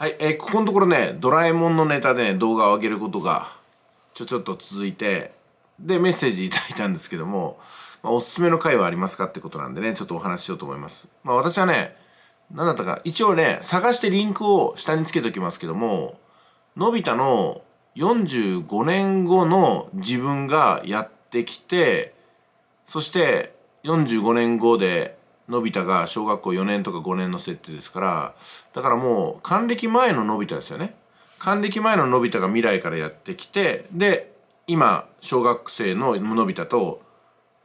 はい、えー、ここのところね、ドラえもんのネタでね、動画を上げることが、ちょ、ちょっと続いて、で、メッセージいただいたんですけども、まあ、おすすめの回はありますかってことなんでね、ちょっとお話ししようと思います。まあ、私はね、何だったか、一応ね、探してリンクを下につけておきますけども、のび太の45年後の自分がやってきて、そして45年後でのび太が小学校4年とか5年の設定ですからだからもう還暦前ののび太ですよね還暦前ののび太が未来からやってきてで今小学生ののび太と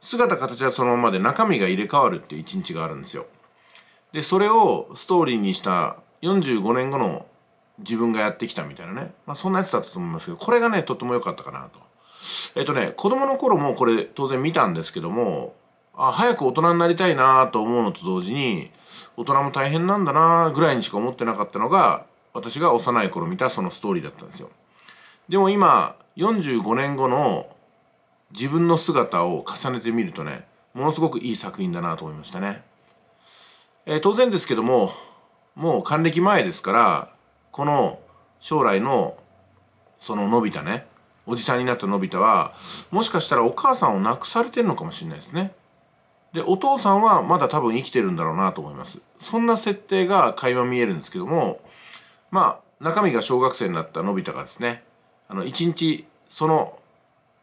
姿形はそのままで中身が入れ替わるっていう一日があるんですよでそれをストーリーにした45年後の自分がやってきたみたいなね、まあ、そんなやつだったと思いますけどこれがねとっても良かったかなとえっとね子供の頃もこれ当然見たんですけどもあ早く大人になりたいなと思うのと同時に大人も大変なんだなぐらいにしか思ってなかったのが私が幼い頃見たそのストーリーだったんですよでも今45年後の自分の姿を重ねてみるとねものすごくいい作品だなと思いましたね、えー、当然ですけどももう還暦前ですからこの将来のそののび太ねおじさんになったのび太はもしかしたらお母さんを亡くされてるのかもしれないですねでお父さんはまだ多分生きてるんだろうなと思いますそんな設定が垣間見えるんですけどもまあ中身が小学生になったのび太がですねあの一日その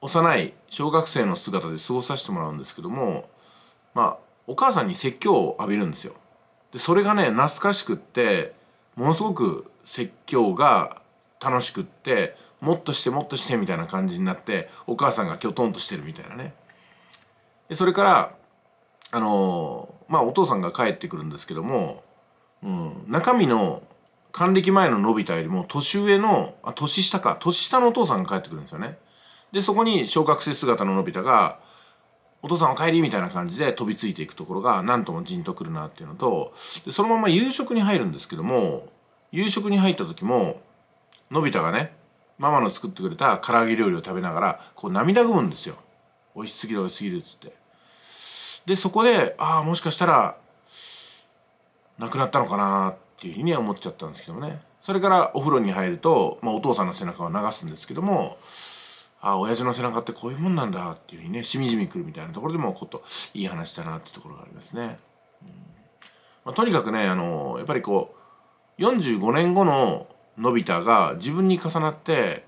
幼い小学生の姿で過ごさせてもらうんですけどもまあお母さんに説教を浴びるんですよでそれがね懐かしくってものすごく説教が楽しくってもっとしてもっとしてみたいな感じになってお母さんがきょとんとしてるみたいなねでそれからあのまあお父さんが帰ってくるんですけども、うん、中身の還暦前ののび太よりも年上のあ年下か年下のお父さんが帰ってくるんですよねでそこに小学生姿ののび太がお父さんお帰りみたいな感じで飛びついていくところが何ともじんとくるなっていうのとでそのまま夕食に入るんですけども夕食に入った時ものび太がねママの作ってくれた唐揚げ料理を食べながらこう涙ぐむんですよ美味しすぎる美味しすぎるっつってでそこでああもしかしたら亡くなったのかなっていうふうには思っちゃったんですけどねそれからお風呂に入ると、まあ、お父さんの背中を流すんですけどもああ親父の背中ってこういうもんなんだっていうふうにねしみじみくるみたいなところでもこといい話だなっていうところがありますね。うんまあ、とにかくねあのやっぱりこう45年後ののび太が自分に重なって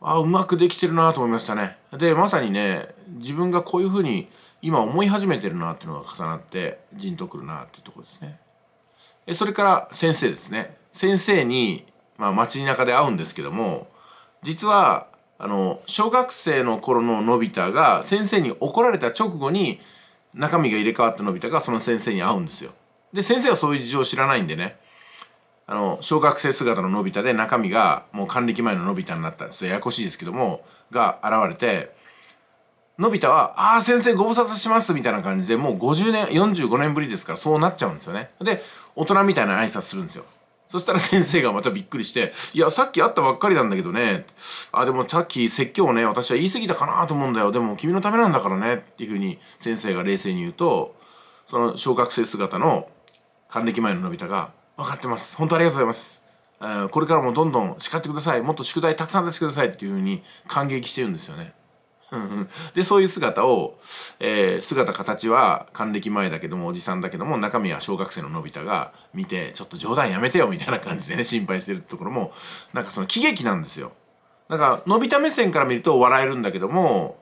あうまくできてるなと思いましたね。でまさにね自分がこういうふうに今思い始めてるなっていうのが重なってじんとくるなっていうとこですねそれから先生ですね先生に、まあ、街中で会うんですけども実はあの小学生の頃ののび太が先生に怒られた直後に中身が入れ替わったのび太がその先生に会うんですよで先生はそういう事情を知らないんでねあの小学生姿ののび太で中身がもう還暦前ののび太になったんですややこしいですけどもが現れてのび太は、ああ、先生ご無沙汰しますみたいな感じで、もう50年、45年ぶりですから、そうなっちゃうんですよね。で、大人みたいな挨拶するんですよ。そしたら 先生がまたびっくりして、いや、さっき会ったばっかりなんだけどね、あ、でもさっき説教をね、私は言い過ぎたかなと思うんだよ。でも君のためなんだからね、っていうふうに先生が冷静に言うと、その小学生姿の還暦前ののび太が、分かってます。本当ありがとうございます。これからもどんどん叱ってください。もっと宿題たくさん出してくださいっていうふうに感激してるんですよね。うんうん、でそういう姿を、えー、姿形は還暦前だけどもおじさんだけども中身は小学生ののび太が見てちょっと冗談やめてよみたいな感じでね心配してるところもなんかその喜劇なんですよ。だからのび太目線から見ると笑えるんだけども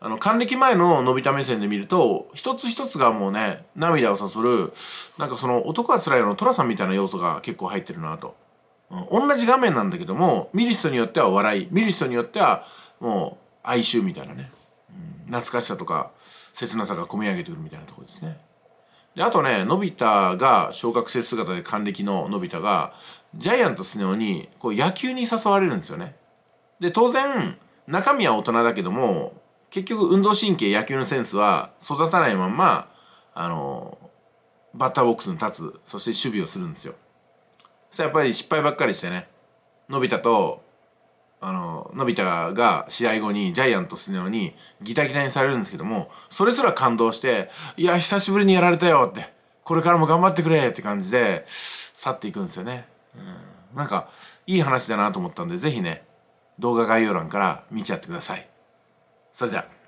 あの還暦前ののび太目線で見ると一つ一つがもうね涙を誘るなんかその男はつらいの寅さんみたいな要素が結構入ってるなと。同じ画面なんだけども見る人によっては笑い見る人によってはもう哀愁みたいなね、うん、懐かしさとか切なさが込み上げてくるみたいなとこですね。であとねのび太が小学生姿で還暦ののび太がジャイアントスネ夫にこう野球に誘われるんですよね。で当然中身は大人だけども結局運動神経野球のセンスは育たないまんまあのバッターボックスに立つそして守備をするんですよ。そしたらやっぱり失敗ばっかりしてねのび太とあの、のび太が試合後にジャイアントスネ夫にギタギタにされるんですけども、それすら感動して、いや、久しぶりにやられたよって、これからも頑張ってくれって感じで、去っていくんですよね。うん、なんか、いい話だなと思ったんで、是非ね、動画概要欄から見ちゃってください。それでは。